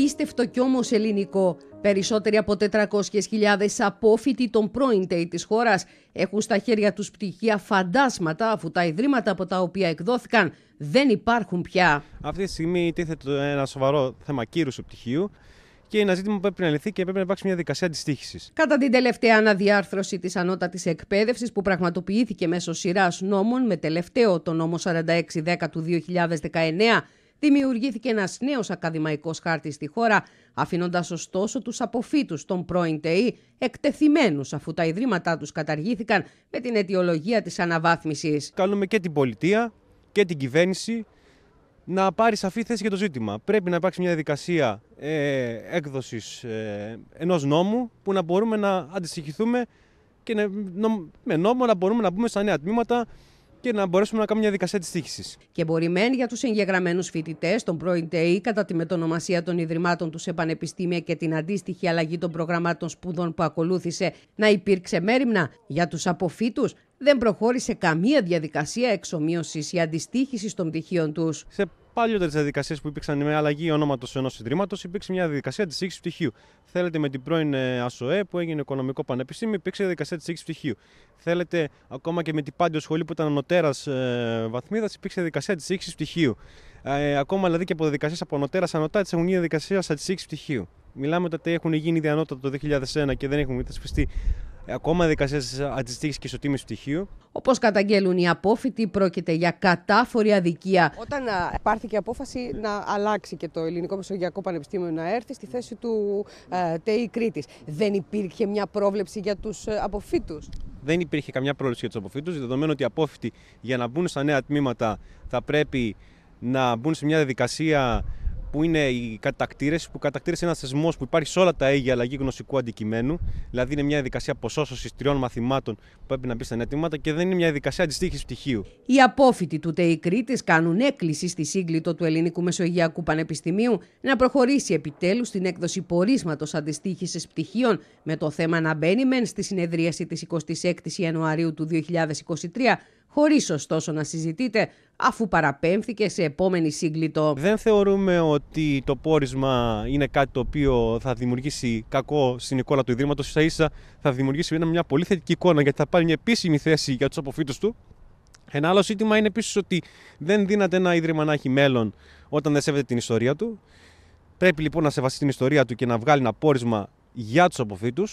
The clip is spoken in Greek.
απίστευτο κι όμως ελληνικό. Περισσότεροι από 400.000 απόφοιτοι των πρώην ΤΕΙ της χώρας έχουν στα χέρια τους πτυχία φαντάσματα αφού τα ιδρύματα από τα οποία εκδόθηκαν δεν υπάρχουν πια. Αυτή τη στιγμή τίθεται ένα σοβαρό θέμα κύρους πτυχίου και ένα ζήτημα που πρέπει να λυθεί και πρέπει να υπάρξει μια δικασία αντιστοίχησης. Κατά την τελευταία αναδιάρθρωση της ανώτατης εκπαίδευσης που πραγματοποιήθηκε μέσω σειράς νόμων με τελευταίο το νόμο 4610 του 2019, δημιουργήθηκε ένας νέος ακαδημαϊκός χάρτης στη χώρα, αφήνοντας ωστόσο τους αποφύτους των πρώην ΤΕΗ εκτεθειμένους αφού τα ιδρύματά τους καταργήθηκαν με την αιτιολογία της αναβάθμισης. Καλούμε και την πολιτεία και την κυβέρνηση να πάρει σαφή θέση για το ζήτημα. Πρέπει να υπάρξει μια διαδικασία ε, έκδοσης ε, ενός νόμου που να μπορούμε να αντιστοιχηθούμε και με νόμο να μπορούμε να μπούμε στα νέα τμήματα και να μπορέσουμε να κάνουμε μια δικασία της τύχηση. Και μπορεί μεν για τους εγγεγραμμένους φοιτητές, τον πρώην ΤΕΗ, κατά τη μετονομασία των Ιδρυμάτων του σε πανεπιστήμια και την αντίστοιχη αλλαγή των προγραμμάτων σπουδών που ακολούθησε, να υπήρξε μέρημνα. Για τους αποφύτους, δεν προχώρησε καμία διαδικασία εξομοίωσης ή αντιστοίχησης των πτυχίων τους παλιότερες διαδικασίες που υπήρξαν με αλλαγή ονόματος ενός ιδρύματος, υπήρξε μια διαδικασία της σύγχυση πτυχίου. Θέλετε με την πρώην ε, ΑΣΟΕ που έγινε Οικονομικό Πανεπιστήμιο, υπήρξε διαδικασία της σύγχυση πτυχίου. Θέλετε ακόμα και με την Πάντιο Σχολή που ήταν ανωτέρα ε, βαθμίδας, υπήρξε διαδικασία της σύγχυση πτυχίου. Ε, ακόμα δηλαδή και από διαδικασίες από ανωτέρα ανωτά τη έχουν γίνει διαδικασία τη σύγχυση πτυχίου. Μιλάμε ότι έχουν γίνει ήδη το 2001 και δεν έχουν μετασπιστεί ε, ακόμα δικασία αντιστοίχησης και ισοτήμη πτυχίου. Όπως καταγγέλουν οι απόφοιτοι, πρόκειται για κατάφορη αδικία. Όταν πάρθηκε η απόφαση να αλλάξει και το Ελληνικό Μεσογειακό Πανεπιστήμιο να έρθει στη θέση του ε, ΤΕΙ Κρήτης, δεν υπήρχε μια πρόβλεψη για τους αποφύτους. Δεν υπήρχε καμιά πρόβλεψη για τους αποφύτους, δεδομένου ότι οι απόφοιτοι για να μπουν στα νέα τμήματα θα πρέπει να μπουν σε μια διαδικασία που είναι οι κατακτήρες, που κατακτήρες είναι ένας θεσμός που υπάρχει σε όλα τα αίγια αλλαγή γνωστικού αντικειμένου. Δηλαδή, είναι μια διαδικασία ποσόσωσης τριών μαθημάτων που πρέπει να μπει στα ενετήματα και δεν είναι μια διαδικασία αντιστοίχησης πτυχίου. Οι απόφοιτοι του ΤΕΙ Κρήτης κάνουν έκκληση στη σύγκλιτο του Ελληνικού Μεσογειακού Πανεπιστημίου να προχωρήσει επιτέλους στην έκδοση πορίσματος αντιστοίχησης πτυχίων με το θέμα να μπαίνει μεν στη συνεδρίαση της 26η Ιανουαρίου του 2023 χωρίς ωστόσο να συζητείτε αφού παραπέμφθηκε σε επόμενη σύγκλιτο. Δεν θεωρούμε ότι το πόρισμα είναι κάτι το οποίο θα δημιουργήσει κακό στην εικόνα του Ιδρύματος. σα ίσα θα δημιουργήσει μια πολύ θετική εικόνα γιατί θα πάρει μια επίσημη θέση για τους αποφύτους του. Ένα άλλο ζήτημα είναι επίσης ότι δεν δύναται ένα ίδρυμα να έχει μέλλον όταν δεν σέβεται την ιστορία του. Πρέπει λοιπόν να σεβαστεί την ιστορία του και να βγάλει ένα πόρισμα για τους αποφύτους.